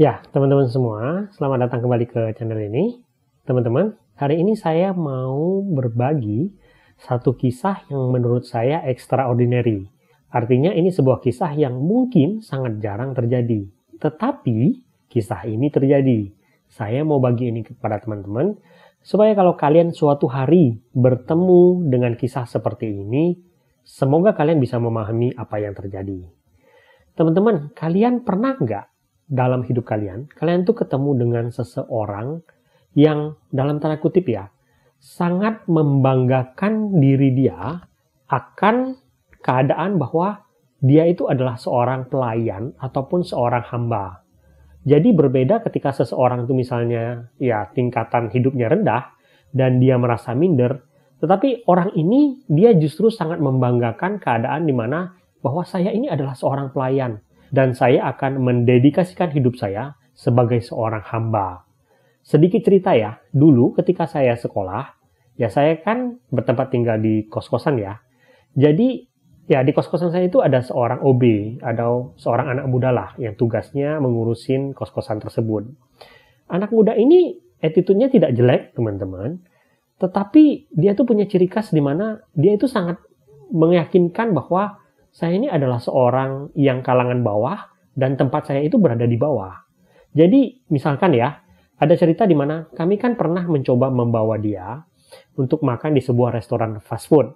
Ya, teman-teman semua, selamat datang kembali ke channel ini. Teman-teman, hari ini saya mau berbagi satu kisah yang menurut saya extraordinary. Artinya ini sebuah kisah yang mungkin sangat jarang terjadi. Tetapi, kisah ini terjadi. Saya mau bagi ini kepada teman-teman, supaya kalau kalian suatu hari bertemu dengan kisah seperti ini, semoga kalian bisa memahami apa yang terjadi. Teman-teman, kalian pernah nggak dalam hidup kalian, kalian tuh ketemu dengan seseorang yang dalam tanda kutip ya, sangat membanggakan diri dia akan keadaan bahwa dia itu adalah seorang pelayan ataupun seorang hamba. Jadi berbeda ketika seseorang itu misalnya ya tingkatan hidupnya rendah dan dia merasa minder, tetapi orang ini dia justru sangat membanggakan keadaan di mana bahwa saya ini adalah seorang pelayan dan saya akan mendedikasikan hidup saya sebagai seorang hamba. Sedikit cerita ya, dulu ketika saya sekolah, ya saya kan bertempat tinggal di kos-kosan ya. Jadi ya di kos-kosan saya itu ada seorang OB atau seorang anak muda lah yang tugasnya mengurusin kos-kosan tersebut. Anak muda ini attitude-nya tidak jelek, teman-teman. Tetapi dia tuh punya ciri khas di mana dia itu sangat meyakinkan bahwa saya ini adalah seorang yang kalangan bawah dan tempat saya itu berada di bawah. Jadi misalkan ya, ada cerita di mana kami kan pernah mencoba membawa dia untuk makan di sebuah restoran fast food.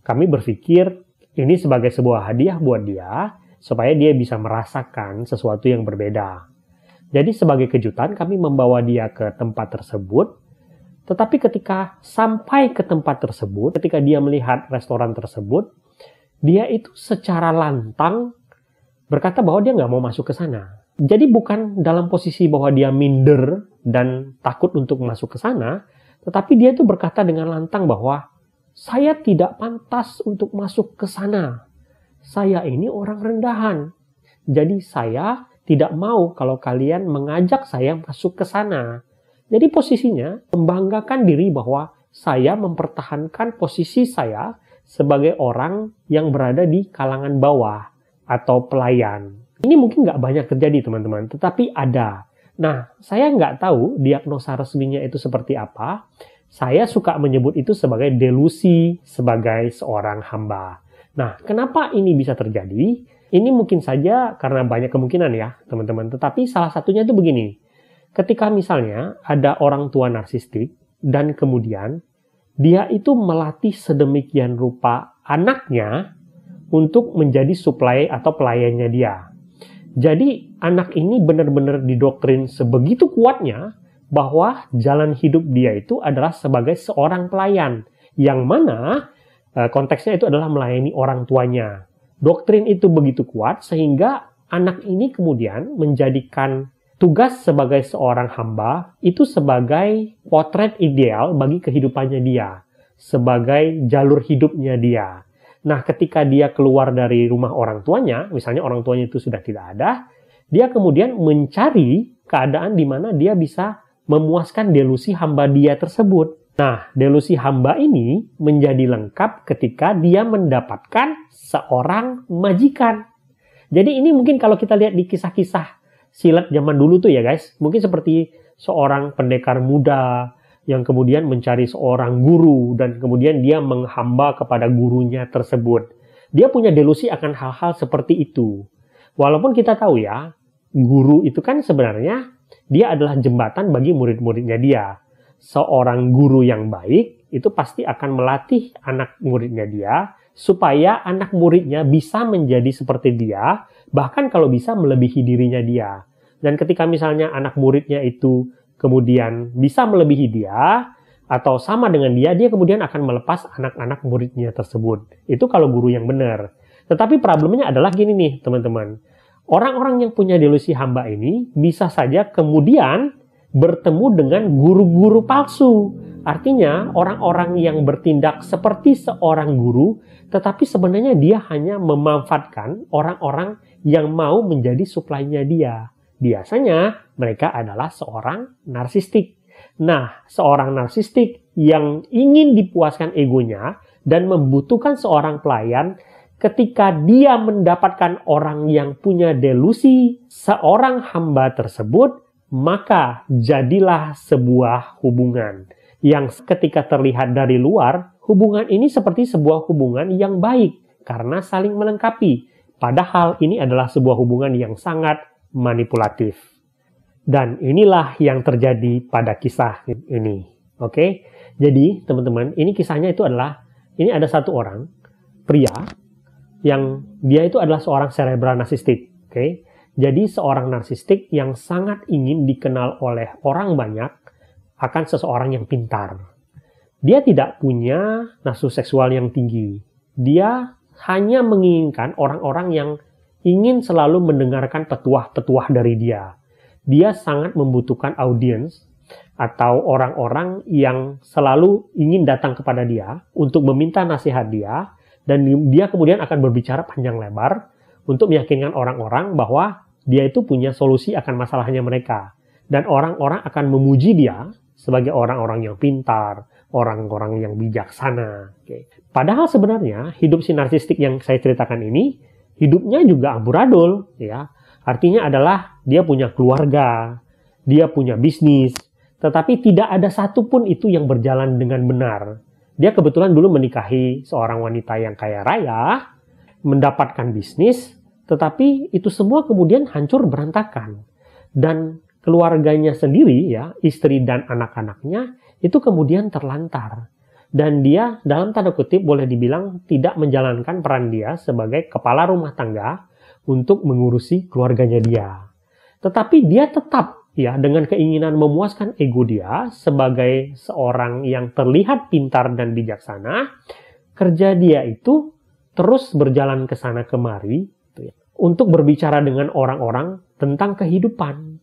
Kami berpikir ini sebagai sebuah hadiah buat dia supaya dia bisa merasakan sesuatu yang berbeda. Jadi sebagai kejutan kami membawa dia ke tempat tersebut. Tetapi ketika sampai ke tempat tersebut, ketika dia melihat restoran tersebut, dia itu secara lantang berkata bahwa dia nggak mau masuk ke sana. Jadi bukan dalam posisi bahwa dia minder dan takut untuk masuk ke sana, tetapi dia itu berkata dengan lantang bahwa saya tidak pantas untuk masuk ke sana. Saya ini orang rendahan. Jadi saya tidak mau kalau kalian mengajak saya masuk ke sana. Jadi posisinya membanggakan diri bahwa saya mempertahankan posisi saya sebagai orang yang berada di kalangan bawah atau pelayan. Ini mungkin nggak banyak terjadi teman-teman, tetapi ada. Nah, saya nggak tahu diagnosa resminya itu seperti apa. Saya suka menyebut itu sebagai delusi sebagai seorang hamba. Nah, kenapa ini bisa terjadi? Ini mungkin saja karena banyak kemungkinan ya, teman-teman. Tetapi salah satunya itu begini. Ketika misalnya ada orang tua narsistik dan kemudian dia itu melatih sedemikian rupa anaknya untuk menjadi suplai atau pelayannya dia. Jadi anak ini benar-benar didoktrin sebegitu kuatnya bahwa jalan hidup dia itu adalah sebagai seorang pelayan yang mana eh, konteksnya itu adalah melayani orang tuanya. Doktrin itu begitu kuat sehingga anak ini kemudian menjadikan Tugas sebagai seorang hamba itu sebagai potret ideal bagi kehidupannya dia, sebagai jalur hidupnya dia. Nah, ketika dia keluar dari rumah orang tuanya, misalnya orang tuanya itu sudah tidak ada, dia kemudian mencari keadaan di mana dia bisa memuaskan delusi hamba dia tersebut. Nah, delusi hamba ini menjadi lengkap ketika dia mendapatkan seorang majikan. Jadi ini mungkin kalau kita lihat di kisah-kisah silat zaman dulu tuh ya guys. Mungkin seperti seorang pendekar muda yang kemudian mencari seorang guru dan kemudian dia menghamba kepada gurunya tersebut. Dia punya delusi akan hal-hal seperti itu. Walaupun kita tahu ya, guru itu kan sebenarnya dia adalah jembatan bagi murid-muridnya dia. Seorang guru yang baik itu pasti akan melatih anak muridnya dia supaya anak muridnya bisa menjadi seperti dia bahkan kalau bisa melebihi dirinya dia. Dan ketika misalnya anak muridnya itu kemudian bisa melebihi dia atau sama dengan dia, dia kemudian akan melepas anak-anak muridnya tersebut. Itu kalau guru yang benar. Tetapi problemnya adalah gini nih, teman-teman. Orang-orang yang punya delusi hamba ini bisa saja kemudian bertemu dengan guru-guru palsu. Artinya, orang-orang yang bertindak seperti seorang guru, tetapi sebenarnya dia hanya memanfaatkan orang-orang yang mau menjadi suplainya dia. Biasanya mereka adalah seorang narsistik. Nah, seorang narsistik yang ingin dipuaskan egonya dan membutuhkan seorang pelayan ketika dia mendapatkan orang yang punya delusi seorang hamba tersebut, maka jadilah sebuah hubungan yang ketika terlihat dari luar, hubungan ini seperti sebuah hubungan yang baik karena saling melengkapi Padahal ini adalah sebuah hubungan yang sangat manipulatif. Dan inilah yang terjadi pada kisah ini. Oke, jadi teman-teman, ini kisahnya itu adalah ini ada satu orang pria yang dia itu adalah seorang cerebral narsistik. Oke, jadi seorang narsistik yang sangat ingin dikenal oleh orang banyak akan seseorang yang pintar. Dia tidak punya nafsu seksual yang tinggi. Dia hanya menginginkan orang-orang yang ingin selalu mendengarkan petuah-petuah dari dia. Dia sangat membutuhkan audiens atau orang-orang yang selalu ingin datang kepada dia untuk meminta nasihat dia dan dia kemudian akan berbicara panjang lebar untuk meyakinkan orang-orang bahwa dia itu punya solusi akan masalahnya mereka dan orang-orang akan memuji dia sebagai orang-orang yang pintar, orang-orang yang bijaksana. Okay. Padahal sebenarnya hidup si narsistik yang saya ceritakan ini hidupnya juga amburadul, ya. Artinya adalah dia punya keluarga, dia punya bisnis, tetapi tidak ada satupun itu yang berjalan dengan benar. Dia kebetulan dulu menikahi seorang wanita yang kaya raya, mendapatkan bisnis, tetapi itu semua kemudian hancur berantakan. Dan keluarganya sendiri ya, istri dan anak-anaknya itu kemudian terlantar dan dia dalam tanda kutip boleh dibilang tidak menjalankan peran dia sebagai kepala rumah tangga untuk mengurusi keluarganya dia. Tetapi dia tetap ya dengan keinginan memuaskan ego dia sebagai seorang yang terlihat pintar dan bijaksana, kerja dia itu terus berjalan ke sana kemari untuk berbicara dengan orang-orang tentang kehidupan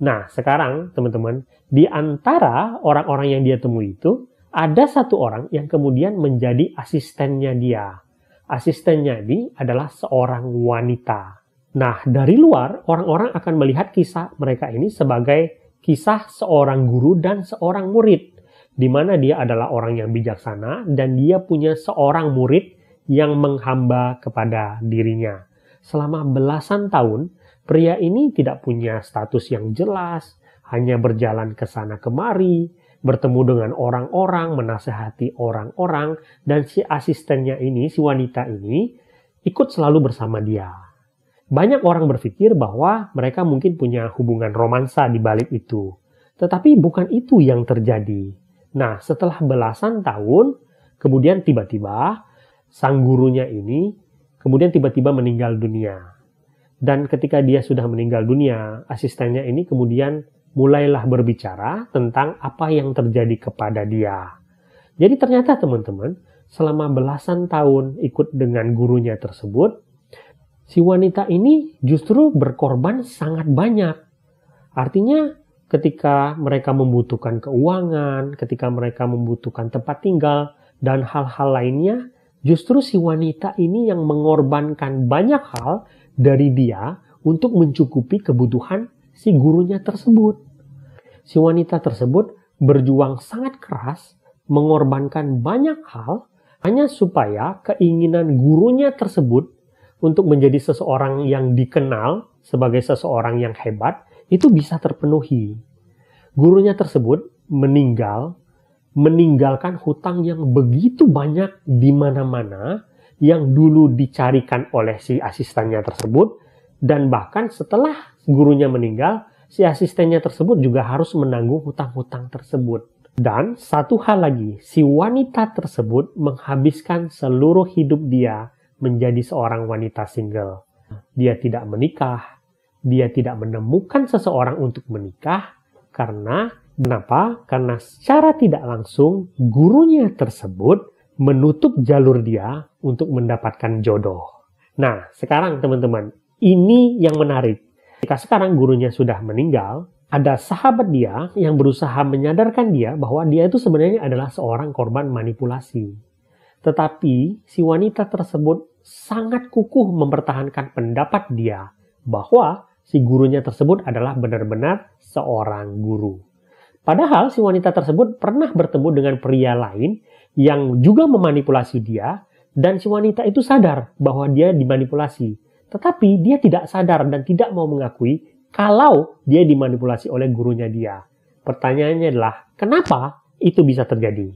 Nah, sekarang teman-teman, di antara orang-orang yang dia temui itu, ada satu orang yang kemudian menjadi asistennya dia. Asistennya ini adalah seorang wanita. Nah, dari luar, orang-orang akan melihat kisah mereka ini sebagai kisah seorang guru dan seorang murid, di mana dia adalah orang yang bijaksana dan dia punya seorang murid yang menghamba kepada dirinya. Selama belasan tahun, Pria ini tidak punya status yang jelas, hanya berjalan ke sana kemari, bertemu dengan orang-orang, menasehati orang-orang, dan si asistennya ini, si wanita ini, ikut selalu bersama dia. Banyak orang berpikir bahwa mereka mungkin punya hubungan romansa di balik itu. Tetapi bukan itu yang terjadi. Nah, setelah belasan tahun, kemudian tiba-tiba sang gurunya ini kemudian tiba-tiba meninggal dunia. Dan ketika dia sudah meninggal dunia, asistennya ini kemudian mulailah berbicara tentang apa yang terjadi kepada dia. Jadi ternyata teman-teman, selama belasan tahun ikut dengan gurunya tersebut, si wanita ini justru berkorban sangat banyak. Artinya ketika mereka membutuhkan keuangan, ketika mereka membutuhkan tempat tinggal, dan hal-hal lainnya, justru si wanita ini yang mengorbankan banyak hal dari dia untuk mencukupi kebutuhan si gurunya tersebut. Si wanita tersebut berjuang sangat keras, mengorbankan banyak hal hanya supaya keinginan gurunya tersebut untuk menjadi seseorang yang dikenal sebagai seseorang yang hebat itu bisa terpenuhi. Gurunya tersebut meninggal, meninggalkan hutang yang begitu banyak di mana-mana yang dulu dicarikan oleh si asistennya tersebut dan bahkan setelah gurunya meninggal si asistennya tersebut juga harus menanggung hutang-hutang tersebut. Dan satu hal lagi, si wanita tersebut menghabiskan seluruh hidup dia menjadi seorang wanita single. Dia tidak menikah, dia tidak menemukan seseorang untuk menikah karena kenapa? Karena secara tidak langsung gurunya tersebut menutup jalur dia untuk mendapatkan jodoh. Nah, sekarang teman-teman, ini yang menarik. Jika sekarang gurunya sudah meninggal, ada sahabat dia yang berusaha menyadarkan dia bahwa dia itu sebenarnya adalah seorang korban manipulasi. Tetapi si wanita tersebut sangat kukuh mempertahankan pendapat dia bahwa si gurunya tersebut adalah benar-benar seorang guru. Padahal si wanita tersebut pernah bertemu dengan pria lain yang juga memanipulasi dia dan si wanita itu sadar bahwa dia dimanipulasi. Tetapi dia tidak sadar dan tidak mau mengakui kalau dia dimanipulasi oleh gurunya dia. Pertanyaannya adalah, kenapa itu bisa terjadi?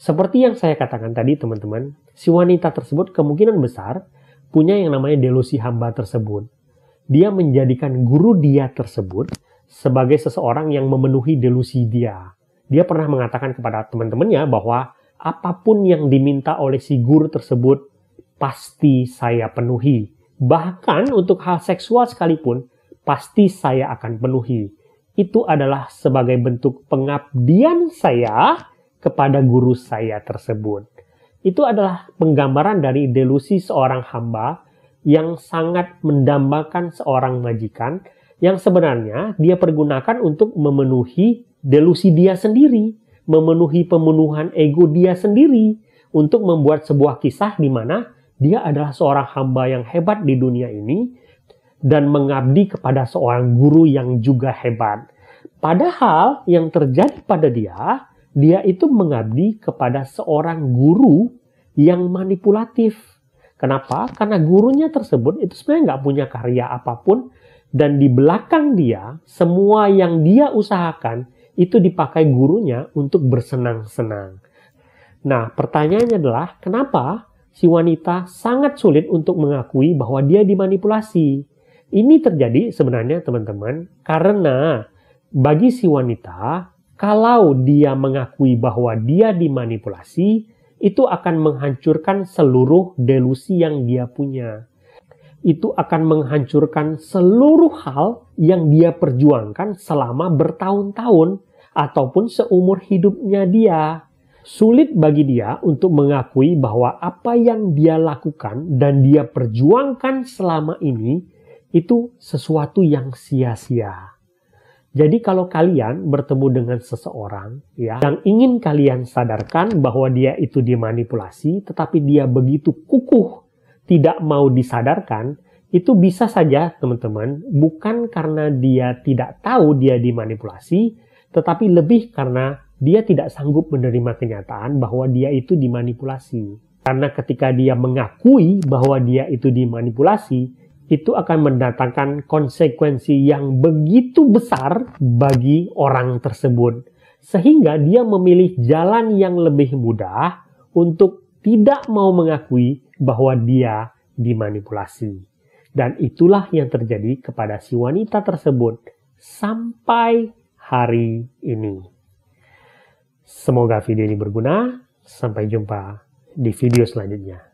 Seperti yang saya katakan tadi teman-teman, si wanita tersebut kemungkinan besar punya yang namanya delusi hamba tersebut. Dia menjadikan guru dia tersebut sebagai seseorang yang memenuhi delusi dia. Dia pernah mengatakan kepada teman-temannya bahwa apapun yang diminta oleh si guru tersebut pasti saya penuhi. Bahkan untuk hal seksual sekalipun pasti saya akan penuhi. Itu adalah sebagai bentuk pengabdian saya kepada guru saya tersebut. Itu adalah penggambaran dari delusi seorang hamba yang sangat mendambakan seorang majikan yang sebenarnya dia pergunakan untuk memenuhi delusi dia sendiri, memenuhi pemenuhan ego dia sendiri untuk membuat sebuah kisah di mana dia adalah seorang hamba yang hebat di dunia ini dan mengabdi kepada seorang guru yang juga hebat. Padahal yang terjadi pada dia, dia itu mengabdi kepada seorang guru yang manipulatif. Kenapa? Karena gurunya tersebut itu sebenarnya nggak punya karya apapun, dan di belakang dia semua yang dia usahakan itu dipakai gurunya untuk bersenang-senang. Nah, pertanyaannya adalah kenapa si wanita sangat sulit untuk mengakui bahwa dia dimanipulasi? Ini terjadi sebenarnya teman-teman karena bagi si wanita kalau dia mengakui bahwa dia dimanipulasi itu akan menghancurkan seluruh delusi yang dia punya itu akan menghancurkan seluruh hal yang dia perjuangkan selama bertahun-tahun ataupun seumur hidupnya dia. Sulit bagi dia untuk mengakui bahwa apa yang dia lakukan dan dia perjuangkan selama ini itu sesuatu yang sia-sia. Jadi kalau kalian bertemu dengan seseorang ya yang ingin kalian sadarkan bahwa dia itu dimanipulasi tetapi dia begitu kukuh tidak mau disadarkan, itu bisa saja teman-teman bukan karena dia tidak tahu dia dimanipulasi, tetapi lebih karena dia tidak sanggup menerima kenyataan bahwa dia itu dimanipulasi. Karena ketika dia mengakui bahwa dia itu dimanipulasi, itu akan mendatangkan konsekuensi yang begitu besar bagi orang tersebut. Sehingga dia memilih jalan yang lebih mudah untuk tidak mau mengakui bahwa dia dimanipulasi. Dan itulah yang terjadi kepada si wanita tersebut sampai hari ini. Semoga video ini berguna. Sampai jumpa di video selanjutnya.